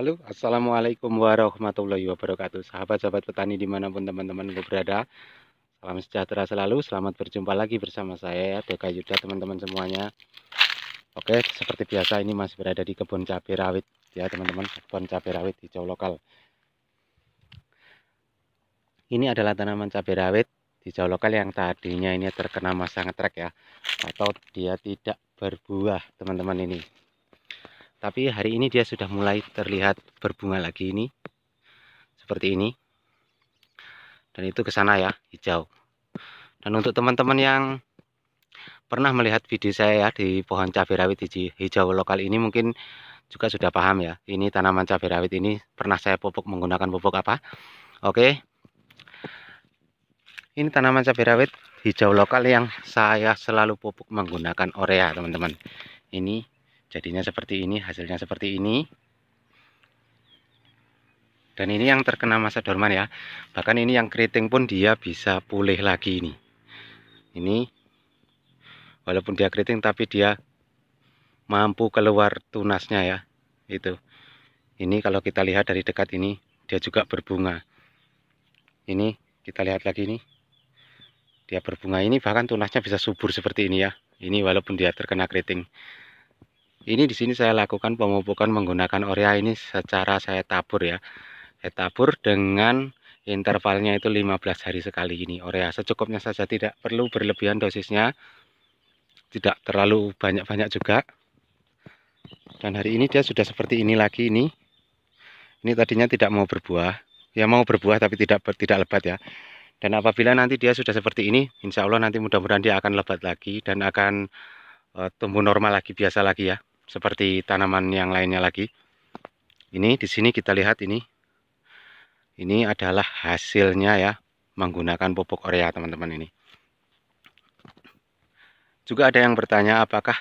Halo, Assalamualaikum warahmatullahi wabarakatuh Sahabat-sahabat petani dimanapun teman-teman berada Salam sejahtera selalu, selamat berjumpa lagi bersama saya ya Deka Yuda teman-teman semuanya Oke, seperti biasa ini masih berada di kebun cabai rawit Ya teman-teman, kebun cabai rawit hijau lokal Ini adalah tanaman cabai rawit hijau lokal yang tadinya ini terkena masa ngetrek ya Atau dia tidak berbuah teman-teman ini tapi hari ini dia sudah mulai terlihat berbunga lagi ini seperti ini dan itu ke sana ya hijau dan untuk teman-teman yang pernah melihat video saya ya di pohon cabai rawit hijau lokal ini mungkin juga sudah paham ya ini tanaman cabai rawit ini pernah saya pupuk menggunakan pupuk apa oke ini tanaman cabai rawit hijau lokal yang saya selalu pupuk menggunakan orea teman-teman ini jadinya seperti ini hasilnya seperti ini dan ini yang terkena masa dorman ya bahkan ini yang keriting pun dia bisa pulih lagi ini ini walaupun dia keriting tapi dia mampu keluar tunasnya ya itu ini kalau kita lihat dari dekat ini dia juga berbunga ini kita lihat lagi ini dia berbunga ini bahkan tunasnya bisa subur seperti ini ya ini walaupun dia terkena keriting ini di sini saya lakukan pemupukan menggunakan Orea ini secara saya tabur ya saya tabur dengan intervalnya itu 15 hari sekali ini Orea secukupnya saja tidak perlu berlebihan dosisnya tidak terlalu banyak-banyak juga dan hari ini dia sudah seperti ini lagi ini ini tadinya tidak mau berbuah ya mau berbuah tapi tidak tidak lebat ya dan apabila nanti dia sudah seperti ini insya Allah nanti mudah-mudahan dia akan lebat lagi dan akan uh, tumbuh normal lagi biasa lagi ya seperti tanaman yang lainnya lagi. Ini di sini kita lihat ini. Ini adalah hasilnya ya menggunakan pupuk urea teman-teman ini. Juga ada yang bertanya apakah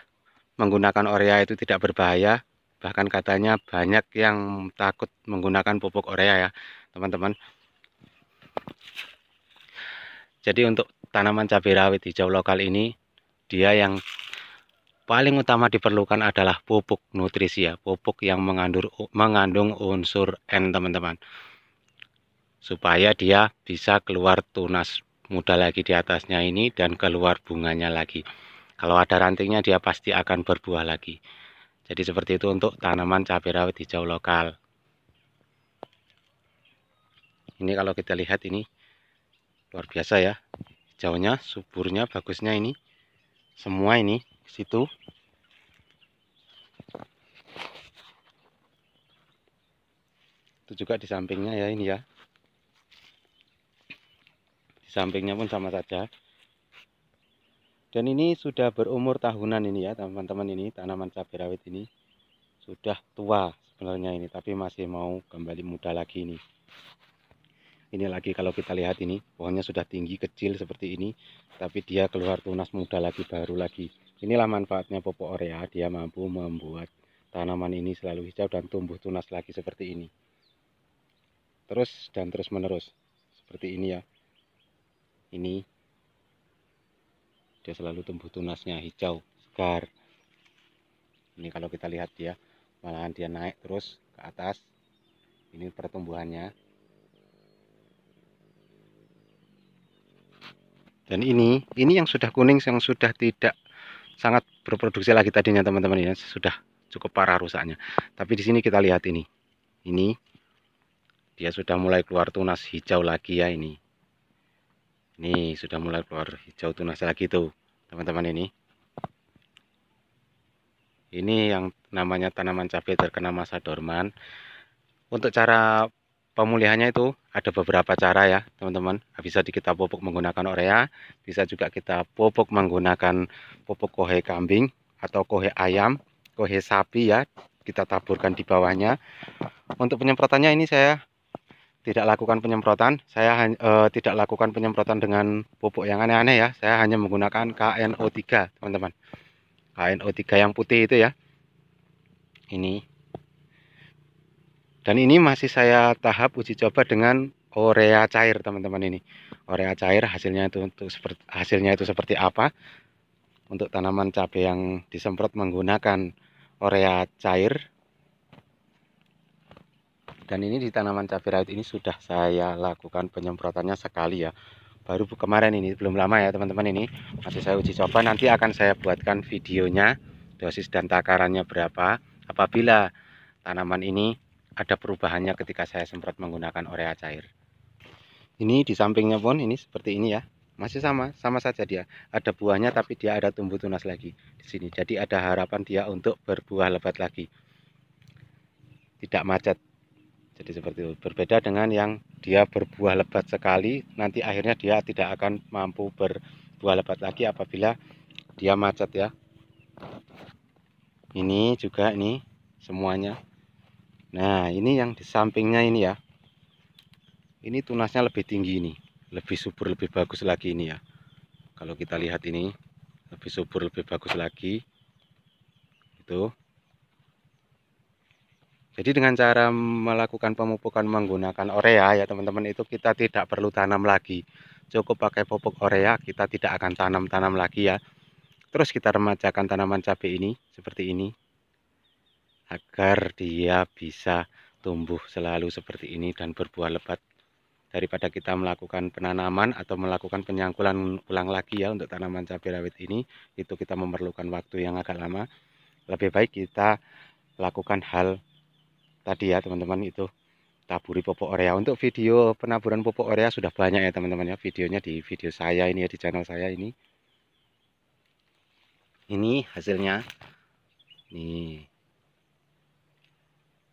menggunakan urea itu tidak berbahaya? Bahkan katanya banyak yang takut menggunakan pupuk urea ya, teman-teman. Jadi untuk tanaman cabai rawit hijau lokal ini dia yang paling utama diperlukan adalah pupuk nutrisi ya, pupuk yang mengandung mengandung unsur N teman-teman. Supaya dia bisa keluar tunas muda lagi di atasnya ini dan keluar bunganya lagi. Kalau ada rantingnya dia pasti akan berbuah lagi. Jadi seperti itu untuk tanaman cabai rawit hijau lokal. Ini kalau kita lihat ini luar biasa ya. Hijaunya, suburnya, bagusnya ini. Semua ini situ itu juga di sampingnya ya ini ya di sampingnya pun sama saja dan ini sudah berumur tahunan ini ya teman-teman ini tanaman cabai rawit ini sudah tua sebenarnya ini tapi masih mau kembali muda lagi ini ini lagi kalau kita lihat ini pohonnya sudah tinggi kecil seperti ini tapi dia keluar tunas muda lagi baru lagi inilah manfaatnya pupuk orea dia mampu membuat tanaman ini selalu hijau dan tumbuh tunas lagi seperti ini terus dan terus menerus seperti ini ya ini dia selalu tumbuh tunasnya hijau segar ini kalau kita lihat dia ya, malahan dia naik terus ke atas ini pertumbuhannya dan ini ini yang sudah kuning yang sudah tidak sangat berproduksi lagi tadinya teman-teman ya sudah cukup parah rusaknya tapi di sini kita lihat ini ini dia sudah mulai keluar tunas hijau lagi ya ini ini sudah mulai keluar hijau tunas lagi tuh teman-teman ini ini yang namanya tanaman cabai terkena masa dorman untuk cara pemulihannya itu ada beberapa cara ya teman-teman bisa kita pupuk menggunakan urea bisa juga kita pupuk menggunakan pupuk kohe kambing atau kohe ayam kohe sapi ya kita taburkan di bawahnya untuk penyemprotannya ini saya tidak lakukan penyemprotan. Saya uh, tidak lakukan penyemprotan dengan pupuk yang aneh-aneh ya. Saya hanya menggunakan KNO3, teman-teman. KNO3 yang putih itu ya. Ini. Dan ini masih saya tahap uji coba dengan orea cair, teman-teman ini. Orea cair hasilnya itu untuk seperti hasilnya itu seperti apa? Untuk tanaman cabai yang disemprot menggunakan orea cair dan ini di tanaman cabai rawit ini sudah saya lakukan penyemprotannya sekali ya baru kemarin ini belum lama ya teman-teman ini masih saya uji coba nanti akan saya buatkan videonya dosis dan takarannya berapa apabila tanaman ini ada perubahannya ketika saya semprot menggunakan urea cair ini di sampingnya pun ini seperti ini ya masih sama sama saja dia ada buahnya tapi dia ada tumbuh tunas lagi di sini jadi ada harapan dia untuk berbuah lebat lagi tidak macet jadi seperti itu. Berbeda dengan yang dia berbuah lebat sekali, nanti akhirnya dia tidak akan mampu berbuah lebat lagi apabila dia macet ya. Ini juga ini semuanya. Nah, ini yang di sampingnya ini ya. Ini tunasnya lebih tinggi ini, lebih subur lebih bagus lagi ini ya. Kalau kita lihat ini, lebih subur lebih bagus lagi. Itu. Jadi dengan cara melakukan pemupukan menggunakan Orea ya teman-teman itu kita tidak perlu tanam lagi. Cukup pakai pupuk Orea kita tidak akan tanam-tanam lagi ya. Terus kita remajakan tanaman cabai ini seperti ini. Agar dia bisa tumbuh selalu seperti ini dan berbuah lebat. Daripada kita melakukan penanaman atau melakukan penyangkulan ulang lagi ya untuk tanaman cabai rawit ini. Itu kita memerlukan waktu yang agak lama. Lebih baik kita lakukan hal tadi ya teman-teman itu taburi popok orea untuk video penaburan popok orea sudah banyak ya teman-teman ya videonya di video saya ini ya di channel saya ini ini hasilnya nih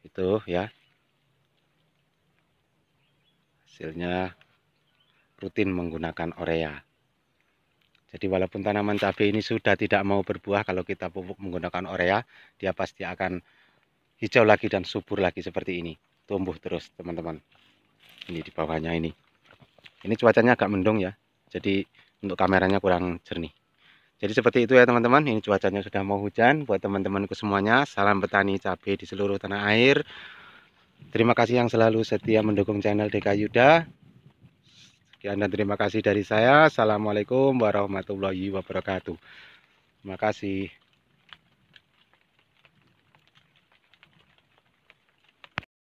itu ya hasilnya rutin menggunakan orea jadi walaupun tanaman cabai ini sudah tidak mau berbuah kalau kita pupuk menggunakan orea dia pasti akan hijau lagi dan subur lagi seperti ini tumbuh terus teman-teman ini di bawahnya ini ini cuacanya agak mendung ya jadi untuk kameranya kurang jernih jadi seperti itu ya teman-teman ini cuacanya sudah mau hujan buat teman-temanku semuanya salam petani cabai di seluruh tanah air terima kasih yang selalu setia mendukung channel DK Yuda sekian dan terima kasih dari saya assalamualaikum warahmatullahi wabarakatuh terima kasih